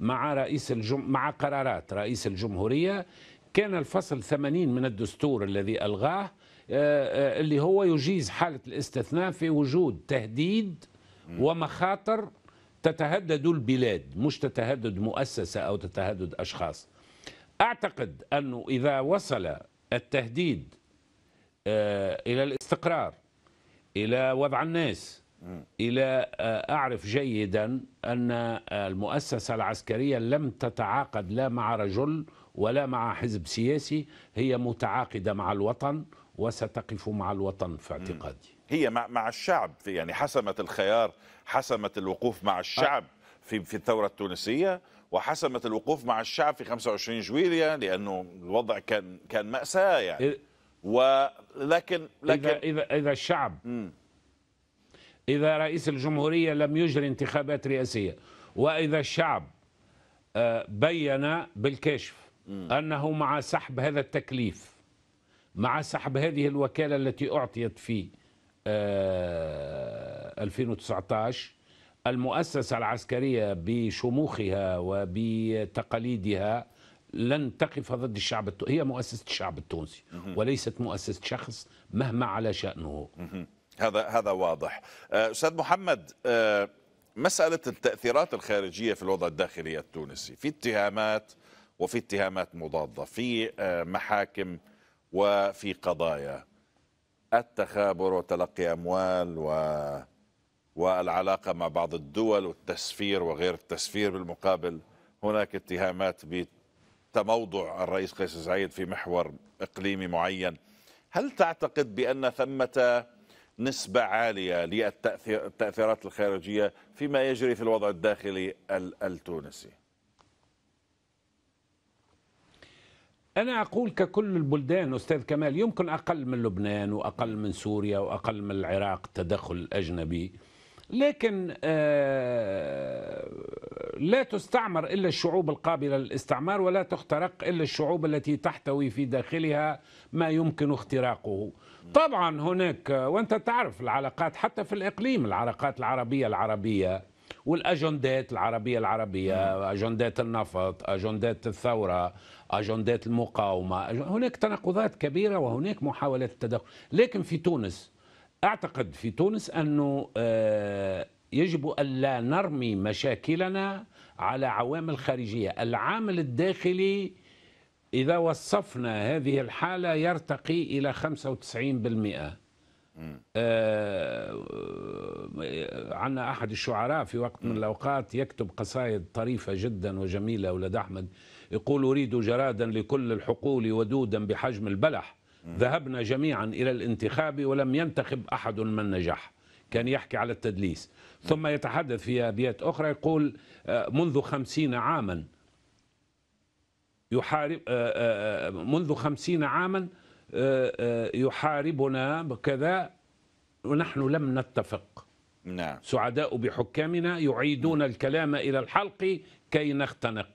مع رئيس الجم... مع قرارات رئيس الجمهورية كان الفصل 80 من الدستور الذي ألغاه آه، آه، اللي هو يجيز حالة الاستثناء في وجود تهديد ومخاطر تتهدد البلاد مش تتهدد مؤسسة أو تتهدد أشخاص أعتقد أنه إذا وصل التهديد آه، إلى الاستقرار إلى وضع الناس إلى آه، أعرف جيدا أن آه، المؤسسة العسكرية لم تتعاقد لا مع رجل ولا مع حزب سياسي هي متعاقدة مع الوطن وستقف مع الوطن في اعتقادي هي مع الشعب يعني حسمت الخيار حسمت الوقوف مع الشعب في في الثورة التونسية وحسمت الوقوف مع الشعب في 25 جويليا لأنه الوضع كان كان مأساة يعني ولكن لكن إذا, إذا, إذا الشعب إذا رئيس الجمهورية لم يجري انتخابات رئاسية وإذا الشعب آه، بين بالكشف أنه مع سحب هذا التكليف مع سحب هذه الوكالة التي أعطيت في 2019 آه، المؤسسة العسكرية بشموخها وبتقاليدها لن تقف ضد الشعب التونسي هي مؤسسة الشعب التونسي وليست مؤسسة شخص مهما على شأنه هذا هذا واضح آه، أستاذ محمد آه، مسألة التأثيرات الخارجية في الوضع الداخلي التونسي في اتهامات وفي اتهامات مضادة في آه، محاكم وفي قضايا التخابر وتلقي أموال و والعلاقة مع بعض الدول والتسفير وغير التسفير بالمقابل هناك اتهامات بتموضع الرئيس قيس سعيد في محور إقليمي معين هل تعتقد بأن ثمة نسبة عالية للتأثيرات الخارجية فيما يجري في الوضع الداخلي التونسي أنا أقول ككل البلدان أستاذ كمال يمكن أقل من لبنان وأقل من سوريا وأقل من العراق تدخل أجنبي لكن آه، لا تستعمر إلا الشعوب القابلة للاستعمار ولا تخترق إلا الشعوب التي تحتوي في داخلها ما يمكن اختراقه طبعا هناك آه، وانت تعرف العلاقات حتى في الاقليم العلاقات العربيه العربيه والاجندات العربيه العربيه اجندات النفط اجندات الثوره اجندات المقاومه هناك تناقضات كبيره وهناك محاولات التدخل لكن في تونس أعتقد في تونس أنه آه، يجب ألا نرمي مشاكلنا على عوامل خارجية العامل الداخلي إذا وصفنا هذه الحالة يرتقي إلى 95% آه عنا أحد الشعراء في وقت من الأوقات يكتب قصائد طريفة جدا وجميلة ولد أحمد يقول أريد جرادا لكل الحقول ودودا بحجم البلح ذهبنا جميعا إلى الانتخاب ولم ينتخب أحد من نجح كان يحكي على التدليس ثم يتحدث في أبيات أخرى يقول آه، منذ خمسين عاما يحارب آه، آه، منذ خمسين عاما يحاربنا كذا ونحن لم نتفق نعم. سعداء بحكامنا يعيدون الكلام إلى الحلق كي نختنق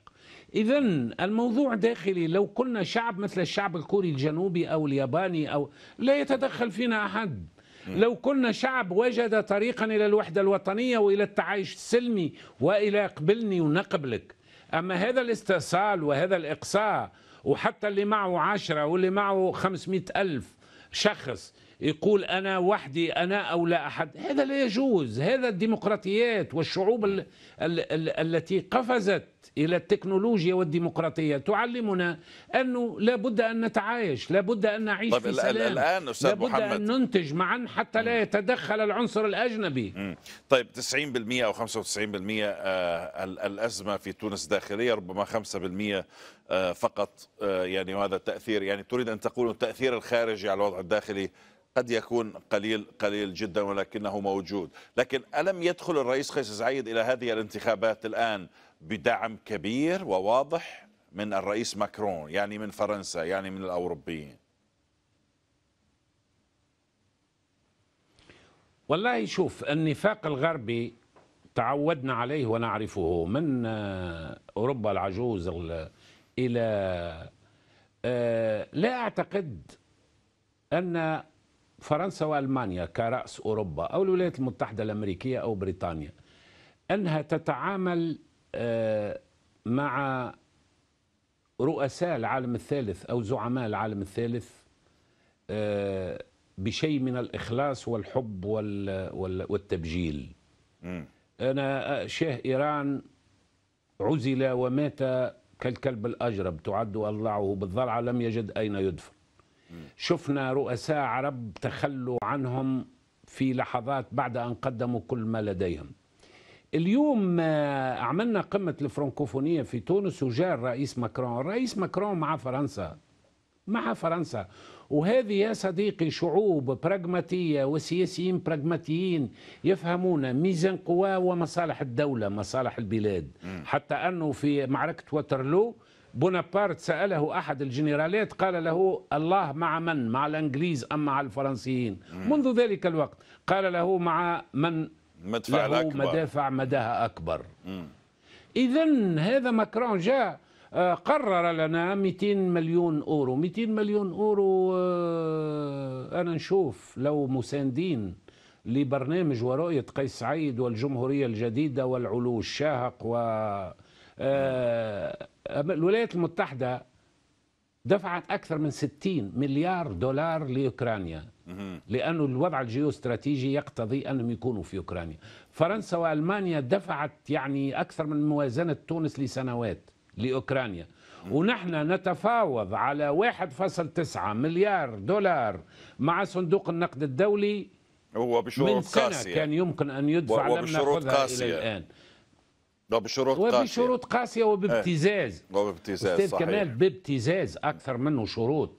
إذا الموضوع داخلي لو كنا شعب مثل الشعب الكوري الجنوبي أو الياباني أو لا يتدخل فينا أحد لو كنا شعب وجد طريقا إلى الوحدة الوطنية وإلى التعايش السلمي وإلى قبلني ونقبلك أما هذا الاستئصال وهذا الإقصاء وحتى اللي معه عشرة واللي معه 500 ألف شخص يقول أنا وحدي أنا أو لا أحد هذا لا يجوز هذا الديمقراطيات والشعوب الـ الـ الـ التي قفزت إلى التكنولوجيا والديمقراطية تعلمنا أنه لابد أن نتعايش لابد أن نعيش طيب في سلام الآن أستاذ لابد محمد. أن ننتج معا حتى لا يتدخل العنصر الأجنبي طيب 90% أو 95% آه، الأزمة في تونس داخلية ربما 5% آه، فقط آه، يعني وهذا التأثير يعني تريد أن تقول التأثير الخارجي على الوضع الداخلي قد يكون قليل قليل جدا ولكنه موجود لكن ألم يدخل الرئيس قيس سعيد إلى هذه الانتخابات الآن بدعم كبير وواضح من الرئيس ماكرون يعني من فرنسا يعني من الأوروبيين والله شوف النفاق الغربي تعودنا عليه ونعرفه من آه، أوروبا العجوز إلى آه، لا أعتقد أن فرنسا والمانيا كراس اوروبا او الولايات المتحده الامريكيه او بريطانيا انها تتعامل آه، مع رؤساء العالم الثالث او زعماء العالم الثالث آه، بشيء من الاخلاص والحب والتبجيل. انا شاه ايران عزل ومات كالكلب الاجرب تعد اضلاعه بالضلعه لم يجد اين يدفن. شفنا رؤساء عرب تخلوا عنهم في لحظات بعد أن قدموا كل ما لديهم اليوم آه، عملنا قمة الفرنكوفونية في تونس وجاء الرئيس ماكرون الرئيس ماكرون مع فرنسا مع فرنسا وهذه يا صديقي شعوب براغماتية وسياسيين براغماتيين يفهمون ميزان قوى ومصالح الدولة مصالح البلاد حتى أنه في معركة واترلو بونابرت سأله أحد الجنرالات قال له الله مع من مع الإنجليز أم مع الفرنسيين منذ ذلك الوقت قال له مع من مدفع له أكبر. مدافع مداها أكبر إذا هذا ماكرون جاء آه، قرر لنا 200 مليون أورو 200 مليون أورو آه، أنا نشوف لو مساندين لبرنامج ورؤية قيس سعيد والجمهورية الجديدة والعلو الشاهق و آه، الولايات المتحدة دفعت أكثر من 60 مليار دولار لأوكرانيا لأن الوضع الجيوستراتيجي يقتضي أنهم يكونوا في أوكرانيا فرنسا وألمانيا دفعت يعني أكثر من موازنة تونس لسنوات لأوكرانيا ونحن نتفاوض على 1.9 مليار دولار مع صندوق النقد الدولي هو بشروط من سنة قاسية. كان يمكن أن يدفع لم نأخذها قاسية. إلى الآن بشروط قاسيه وبشروط قاسيه وبابتزاز إيه. وبابتزاز استاذ صحيح. كمال بابتزاز اكثر منه شروط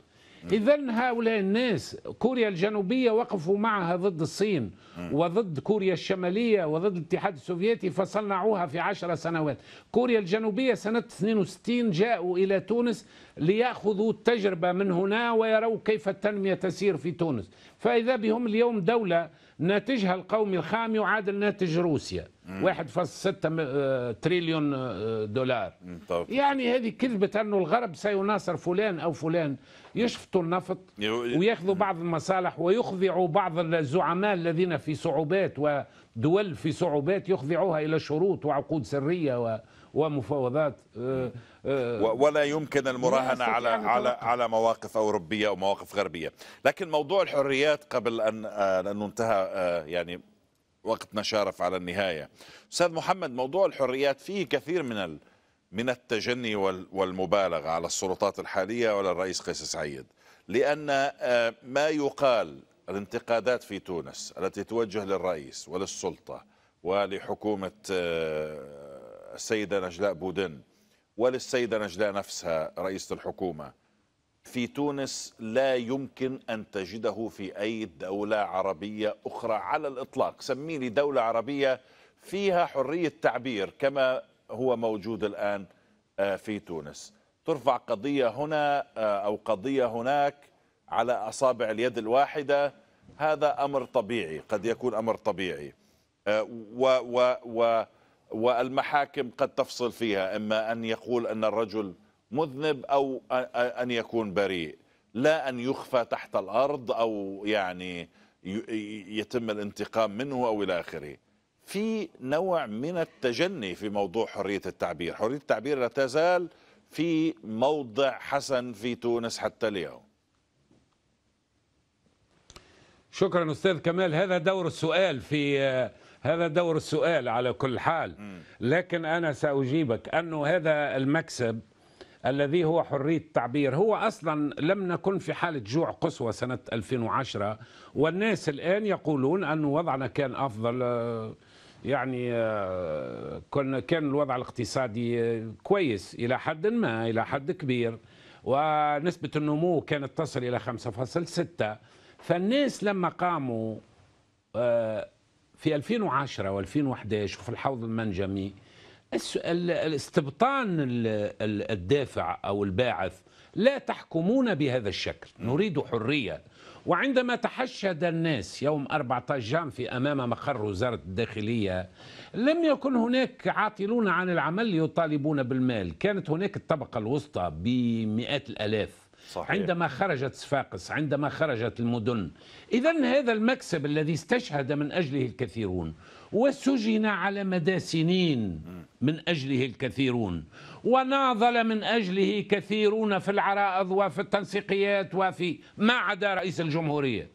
اذا هؤلاء الناس كوريا الجنوبيه وقفوا معها ضد الصين وضد كوريا الشماليه وضد الاتحاد السوفيتي فصنعوها في عشر سنوات كوريا الجنوبيه سنه 62 جاءوا الى تونس لياخذوا التجربه من هنا ويروا كيف التنميه تسير في تونس فاذا بهم اليوم دوله ناتجها القومي الخام يعادل ناتج روسيا 1.6 آه، تريليون آه، دولار طبعا. يعني هذه كذبة أنه الغرب سيناصر فلان أو فلان يشفطوا النفط ويأخذوا بعض المصالح ويخضعوا بعض الزعماء الذين في صعوبات و دول في صعوبات يخضعوها الى شروط وعقود سريه ومفاوضات آه، آه، ولا يمكن المراهنه على على على مواقف اوروبيه او مواقف غربيه لكن موضوع الحريات قبل ان آه، لانه انتهى يعني وقتنا شارف على النهايه استاذ محمد موضوع الحريات فيه كثير من من التجني والمبالغه على السلطات الحاليه وعلى الرئيس قيس سعيد لان ما يقال الانتقادات في تونس التي توجه للرئيس وللسلطة ولحكومة آه، السيدة نجلاء بودن وللسيدة نجلاء نفسها رئيسة الحكومة في تونس لا يمكن أن تجده في أي دولة عربية أخرى على الإطلاق سمي لي دولة عربية فيها حرية تعبير كما هو موجود الآن آه، في تونس ترفع قضية هنا آه، أو قضية هناك على أصابع اليد الواحدة هذا أمر طبيعي قد يكون أمر طبيعي آه، و و و والمحاكم قد تفصل فيها إما أن يقول أن الرجل مذنب أو أن يكون بريء لا أن يخفى تحت الأرض أو يعني يتم الانتقام منه أو إلى آخره في نوع من التجني في موضوع حرية التعبير حرية التعبير لا تزال في موضع حسن في تونس حتى اليوم شكرا استاذ كمال هذا دور السؤال في آه، هذا دور السؤال على كل حال لكن انا ساجيبك انه هذا المكسب الذي هو حرية التعبير هو أصلا لم نكن في حالة جوع قصوى سنة 2010 والناس الآن يقولون أن وضعنا كان أفضل آه، يعني آه، كنا كان الوضع الاقتصادي كويس إلى حد ما إلى حد كبير ونسبة النمو كانت تصل إلى 5.6 فالناس لما قاموا آه، في 2010 و2011 وفي الحوض المنجمي الاستبطان الدافع او الباعث لا تحكمون بهذا الشكل نريد حريه وعندما تحشد الناس يوم 14 جانفي امام مقر وزاره الداخليه لم يكن هناك عاطلون عن العمل يطالبون بالمال كانت هناك الطبقه الوسطى بمئات الالاف صحيح. عندما خرجت صفاقس عندما خرجت المدن إذا هذا المكسب الذي استشهد من أجله الكثيرون وسجن على مدى سنين من أجله الكثيرون وناضل من أجله كثيرون في العرائض وفي التنسيقيات وفي ما عدا رئيس الجمهورية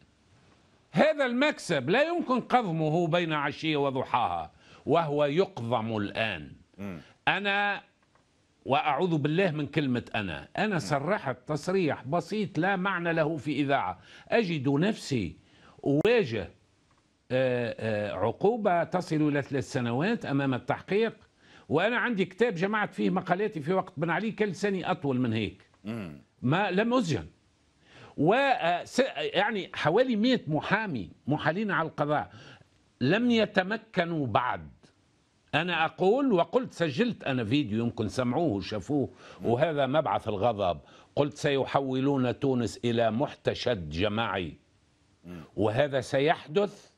هذا المكسب لا يمكن قضمه بين عشية وضحاها وهو يقضم الآن أنا واعوذ بالله من كلمه انا انا صرحت نعم. تصريح بسيط لا معنى له في اذاعه اجد نفسي اواجه آه، آه، عقوبه تصل الى ثلاث سنوات امام التحقيق وانا عندي كتاب جمعت فيه مقالاتي في وقت بن علي كل سنه اطول من هيك ما لم اسجن و آه، يعني حوالي 100 محامي محالين على القضاء لم يتمكنوا بعد أنا أقول وقلت سجلت أنا فيديو يمكن سمعوه وشافوه وهذا مبعث الغضب قلت سيحولون تونس إلى محتشد جماعي وهذا سيحدث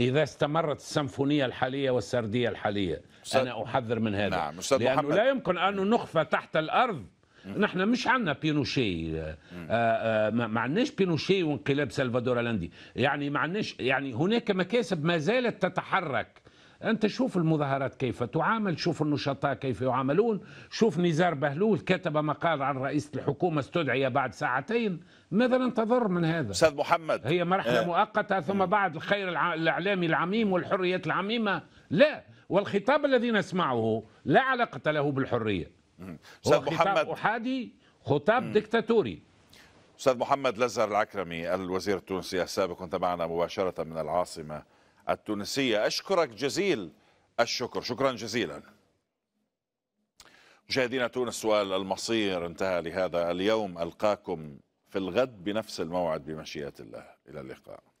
إذا استمرت السمفونية الحالية والسردية الحالية أنا أحذر من هذا نعم. لأنه محمد. لا يمكن أن نخفى تحت الأرض نحن مش عندنا بينوشي آه، آه، ما عندناش بينوشي وانقلاب سلفادور الاندي يعني ما عندناش يعني هناك مكاسب ما زالت تتحرك أنت شوف المظاهرات كيف تعامل شوف النشطاء كيف يعاملون شوف نزار بهلول كتب مقال عن رئيس الحكومة استدعي بعد ساعتين ماذا ننتظر من هذا أستاذ محمد هي مرحلة آه. مؤقتة ثم بعد الخير الإعلامي العميم والحريات العميمة لا والخطاب الذي نسمعه لا علاقة له بالحرية أستاذ محمد أحادي خطاب أه. دكتاتوري أستاذ محمد لزر العكرمي الوزير التونسي السابق كنت معنا مباشرة من العاصمة التونسية أشكرك جزيل الشكر شكرا جزيلا مشاهدينا تونس سؤال المصير انتهى لهذا اليوم ألقاكم في الغد بنفس الموعد بمشيئة الله إلى اللقاء